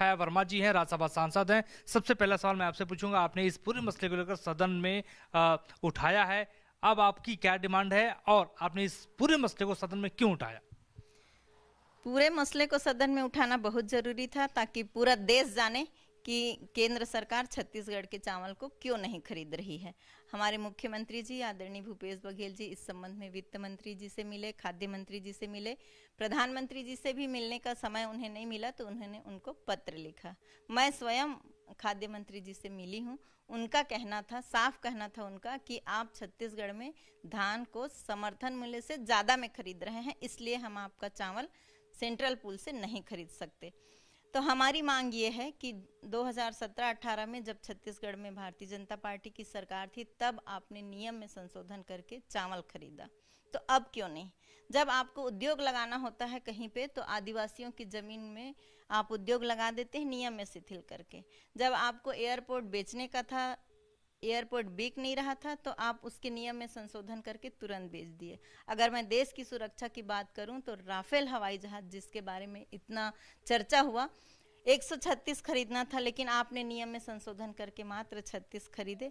छाया वर्मा जी हैं राज्यसभा सांसद हैं सबसे पहला सवाल मैं आपसे पूछूंगा आपने इस पूरे मसले को लेकर सदन में आ, उठाया है अब आपकी क्या डिमांड है और आपने इस पूरे मसले को सदन में क्यों उठाया पूरे मसले को सदन में उठाना बहुत जरूरी था ताकि पूरा देश जाने कि केंद्र सरकार छत्तीसगढ़ के चावल को क्यों नहीं खरीद रही है हमारे मुख्यमंत्री जी आदरणीय भूपेश बघेल जी इस संबंध में वित्त मंत्री जी से मिले खाद्य मंत्री जी से मिले प्रधानमंत्री जी से भी मिलने का समय उन्हें नहीं मिला तो उन्होंने उनको पत्र लिखा मैं स्वयं खाद्य मंत्री जी से मिली हूँ उनका कहना था साफ कहना था उनका कि आप छत्तीसगढ़ में धान को समर्थन मूल्य से ज़्यादा में खरीद रहे हैं इसलिए हम आपका चावल सेंट्रल पूल से नहीं खरीद सकते तो हमारी मांग ये है कि 2017-18 में जब छत्तीसगढ़ में भारतीय जनता पार्टी की सरकार थी तब आपने नियम में संशोधन करके चावल खरीदा तो अब क्यों नहीं जब आपको उद्योग लगाना होता है कहीं पे तो आदिवासियों की ज़मीन में आप उद्योग लगा देते हैं नियम में शिथिल करके जब आपको एयरपोर्ट बेचने का था एयरपोर्ट बिक नहीं रहा था तो आप उसके नियम में संशोधन करके तुरंत बेच दिए अगर मैं देश की सुरक्षा की बात करूं तो राफेल हवाई जहाज जिसके बारे में इतना चर्चा हुआ 136 खरीदना था लेकिन आपने नियम में संशोधन करके मात्र 36 खरीदे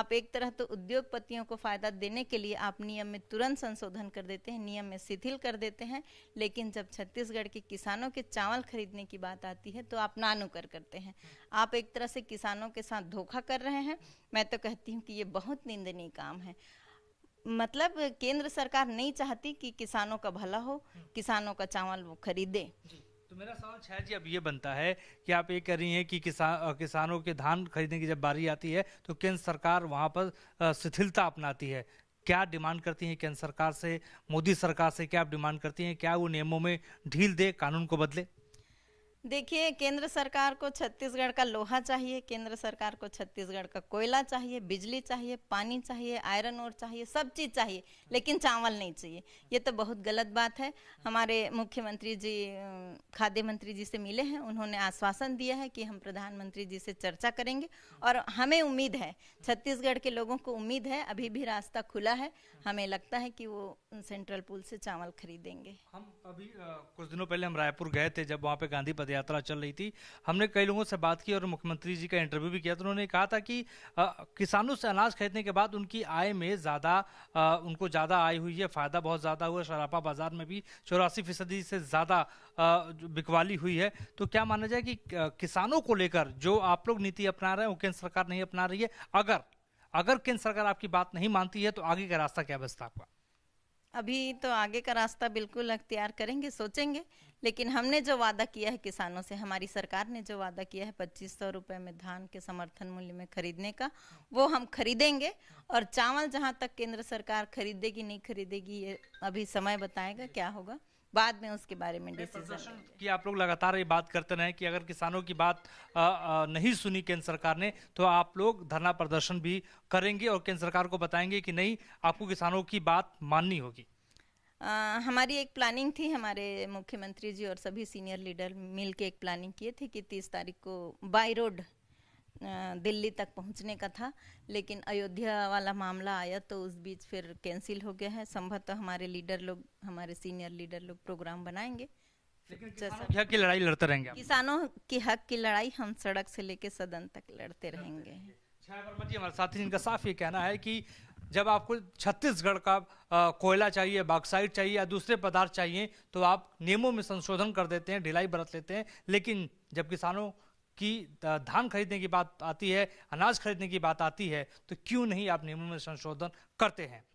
आप एक तरह तो उद्योगपतियों को फायदा देने के लिए आप नियम में तुरंत संशोधन कर देते हैं नियम में शिथिल कर देते हैं लेकिन जब छत्तीसगढ़ के किसानों के चावल खरीदने की बात आती है तो आप नानुकर करते हैं आप एक तरह से किसानों के साथ धोखा कर रहे हैं मैं तो कहती हूँ कि ये बहुत निंदनीय काम है मतलब केंद्र सरकार नहीं चाहती कि किसानों का भला हो किसानों का चावल वो खरीदे तो मेरा सवाल छह जी अब ये बनता है कि आप ये कह रही हैं कि किसान किसानों के धान खरीदने की जब बारी आती है तो केंद्र सरकार वहाँ पर शिथिलता अपनाती है क्या डिमांड करती हैं केंद्र सरकार से मोदी सरकार से क्या आप डिमांड करती हैं क्या वो नियमों में ढील दे कानून को बदले देखिए केंद्र सरकार को छत्तीसगढ़ का लोहा चाहिए केंद्र सरकार को छत्तीसगढ़ का कोयला चाहिए बिजली चाहिए पानी चाहिए आयरन और चाहिए सब चीज़ चाहिए लेकिन चावल नहीं चाहिए ये तो बहुत गलत बात है हमारे मुख्यमंत्री जी खाद्य मंत्री जी से मिले हैं उन्होंने आश्वासन दिया है कि हम प्रधानमंत्री जी से चर्चा करेंगे और हमें उम्मीद है छत्तीसगढ़ के लोगों को उम्मीद है अभी भी रास्ता खुला है हमें लगता है कि वो सेंट्रल पुल से चावल खरीदेंगे हम अभी कुछ दिनों पहले हम रायपुर गए थे जब वहाँ पे गांधी पदयात्रा चल रही थी हमने कई लोगों से बात की और मुख्यमंत्री जी का इंटरव्यू भी किया तो उन्होंने कहा था कि किसानों से अनाज खरीदने के बाद उनकी आय में ज़्यादा उनको ज़्यादा आय हुई है फ़ायदा बहुत ज़्यादा हुआ शराफा बाजार में भी चौरासी फीसदी से ज़्यादा बिकवाली हुई है तो क्या माना जाए कि किसानों को लेकर जो आप लोग नीति अपना रहे हैं वो केंद्र सरकार नहीं अपना रही है अगर अगर केंद्र सरकार आपकी बात नहीं मानती है तो आगे का रास्ता क्या बचता आपका अभी तो आगे का रास्ता बिल्कुल अख्तियार करेंगे सोचेंगे लेकिन हमने जो वादा किया है किसानों से हमारी सरकार ने जो वादा किया है पच्चीस सौ रुपये में धान के समर्थन मूल्य में खरीदने का वो हम खरीदेंगे और चावल जहाँ तक केंद्र सरकार खरीदेगी नहीं खरीदेगी ये अभी समय बताएगा क्या होगा बाद में उसके बारे में डिसीजन कि आप लोग लगातार ये बात करते रहे कि अगर किसानों की बात आ, आ, नहीं सुनी केंद्र सरकार ने तो आप लोग धरना प्रदर्शन भी करेंगे और केंद्र सरकार को बताएंगे कि नहीं आपको किसानों की बात माननी होगी आ, हमारी एक प्लानिंग थी हमारे मुख्यमंत्री जी और सभी सीनियर लीडर मिलके एक प्लानिंग किए थे कि तीस तारीख को बाई रोड दिल्ली तक पहुंचने का था लेकिन अयोध्या वाला मामला आया तो उस बीच फिर कैंसिल हो गया है संभवतः हमारे लीडर लोग हमारे सीनियर लीडर लोग प्रोग्राम बनाएंगे हक की लड़ाई लड़ते रहेंगे किसानों के हक की लड़ाई हम सड़क से लेकर सदन तक लड़ते रहेंगे हमारे साथी जिनका साफ ये कहना है कि जब आपको छत्तीसगढ़ का कोयला चाहिए बाक्साइड चाहिए या दूसरे पदार्थ चाहिए तो आप नियमों में संशोधन कर देते हैं ढिलाई बरत लेते हैं लेकिन जब किसानों की धान खरीदने की बात आती है अनाज खरीदने की बात आती है तो क्यों नहीं आप नियमों में संशोधन करते हैं